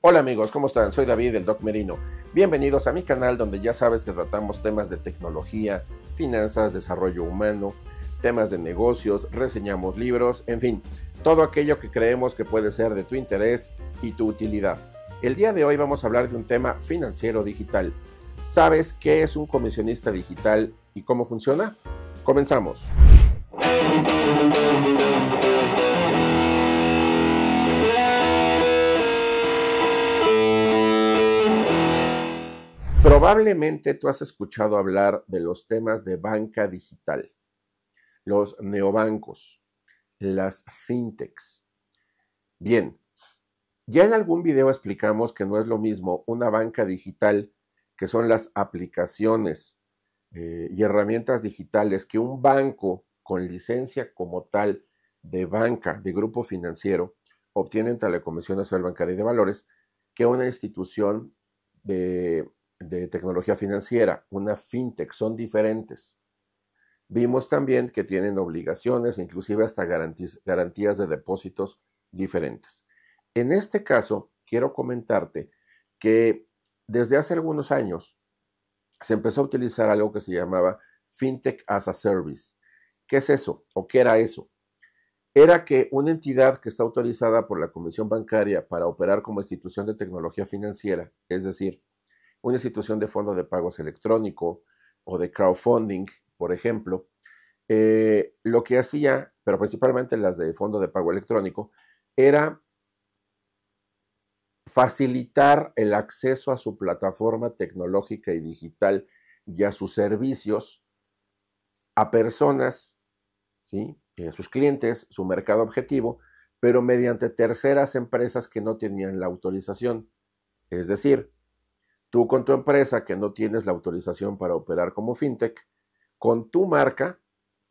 Hola amigos, ¿cómo están? Soy David, del Doc Merino. Bienvenidos a mi canal donde ya sabes que tratamos temas de tecnología, finanzas, desarrollo humano, temas de negocios, reseñamos libros, en fin, todo aquello que creemos que puede ser de tu interés y tu utilidad. El día de hoy vamos a hablar de un tema financiero digital. ¿Sabes qué es un comisionista digital y cómo funciona? Comenzamos. Probablemente tú has escuchado hablar de los temas de banca digital, los neobancos, las fintechs. Bien, ya en algún video explicamos que no es lo mismo una banca digital, que son las aplicaciones eh, y herramientas digitales, que un banco con licencia como tal de banca, de grupo financiero, obtiene entre la Comisión Nacional Bancaria y de Valores, que una institución de de tecnología financiera, una fintech, son diferentes. Vimos también que tienen obligaciones, inclusive hasta garantías de depósitos diferentes. En este caso, quiero comentarte que desde hace algunos años se empezó a utilizar algo que se llamaba FinTech as a Service. ¿Qué es eso o qué era eso? Era que una entidad que está autorizada por la Comisión Bancaria para operar como institución de tecnología financiera, es decir, una institución de fondo de pagos electrónico o de crowdfunding, por ejemplo, eh, lo que hacía, pero principalmente las de fondo de pago electrónico, era facilitar el acceso a su plataforma tecnológica y digital y a sus servicios a personas, ¿sí? Eh, a sus clientes, su mercado objetivo, pero mediante terceras empresas que no tenían la autorización. Es decir, tú con tu empresa que no tienes la autorización para operar como fintech, con tu marca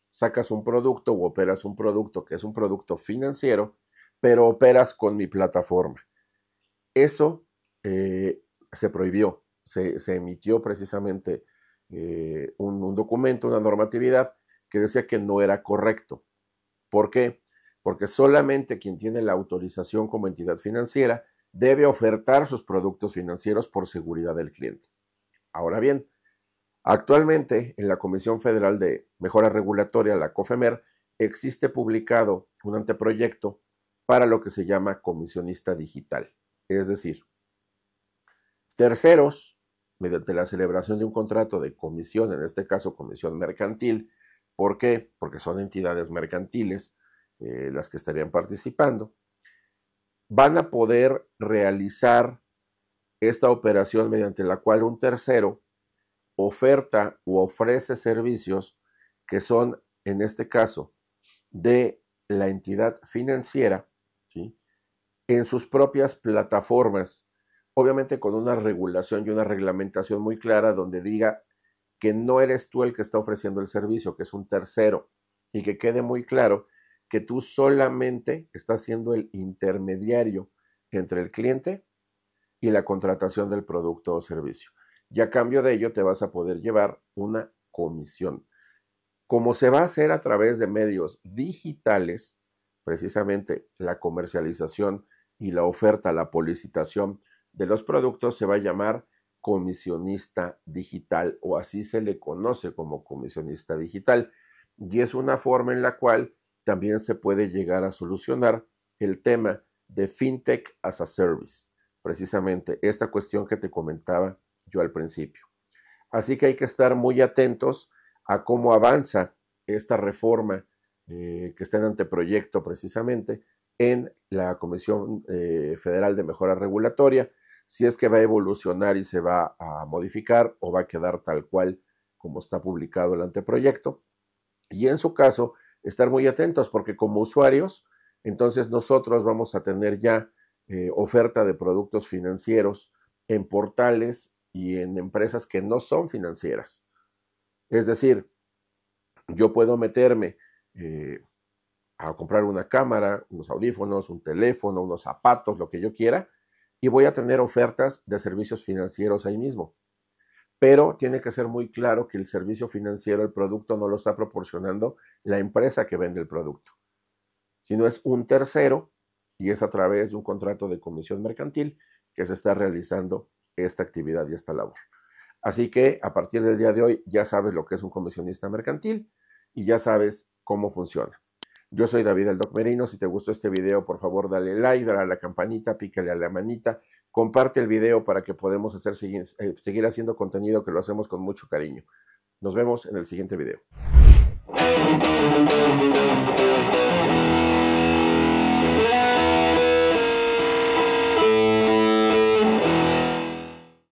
sacas un producto o operas un producto que es un producto financiero, pero operas con mi plataforma. Eso eh, se prohibió, se, emitió precisamente eh, un, un documento, una normatividad que decía que no era correcto. ¿Por qué? Porque solamente quien tiene la autorización como entidad financiera debe ofertar sus productos financieros por seguridad del cliente. Ahora bien, actualmente en la Comisión Federal de Mejora Regulatoria, la COFEMER, existe publicado un anteproyecto para lo que se llama comisionista digital, es decir, terceros, mediante la celebración de un contrato de comisión, en este caso comisión mercantil, ¿por qué? Porque son entidades mercantiles eh, las que estarían participando, van a poder realizar esta operación mediante la cual un tercero oferta o ofrece servicios que son, en este caso, de la entidad financiera, en sus propias plataformas, obviamente con una regulación y una reglamentación muy clara donde diga que no eres tú el que está ofreciendo el servicio, que es un tercero, y que quede muy claro que tú solamente estás siendo el intermediario entre el cliente y la contratación del producto o servicio. Y a cambio de ello te vas a poder llevar una comisión. Como se va a hacer a través de medios digitales, precisamente la comercialización y la oferta, la publicitación de los productos se va a llamar comisionista digital o así se le conoce como comisionista digital. Y es una forma en la cual también se puede llegar a solucionar el tema de FinTech as a Service, precisamente esta cuestión que te comentaba yo al principio. Así que hay que estar muy atentos a cómo avanza esta reforma eh, que está en anteproyecto precisamente en la Comisión eh, Federal de Mejora Regulatoria, si es que va a evolucionar y se va a modificar o va a quedar tal cual como está publicado el anteproyecto. Y en su caso, estar muy atentos porque como usuarios, entonces nosotros vamos a tener ya eh, oferta de productos financieros en portales y en empresas que no son financieras. Es decir, yo puedo meterme eh, a comprar una cámara, unos audífonos, un teléfono, unos zapatos, lo que yo quiera, y voy a tener ofertas de servicios financieros ahí mismo pero tiene que ser muy claro que el servicio financiero, el producto, no lo está proporcionando la empresa que vende el producto, sino es un tercero y es a través de un contrato de comisión mercantil que se está realizando esta actividad y esta labor. Así que a partir del día de hoy ya sabes lo que es un comisionista mercantil y ya sabes cómo funciona. Yo soy David el Doc Merino. Si te gustó este video, por favor, dale like, dale a la campanita, pícale a la manita, comparte el video para que podamos hacer, seguir eh, haciendo contenido que lo hacemos con mucho cariño. Nos vemos en el siguiente video.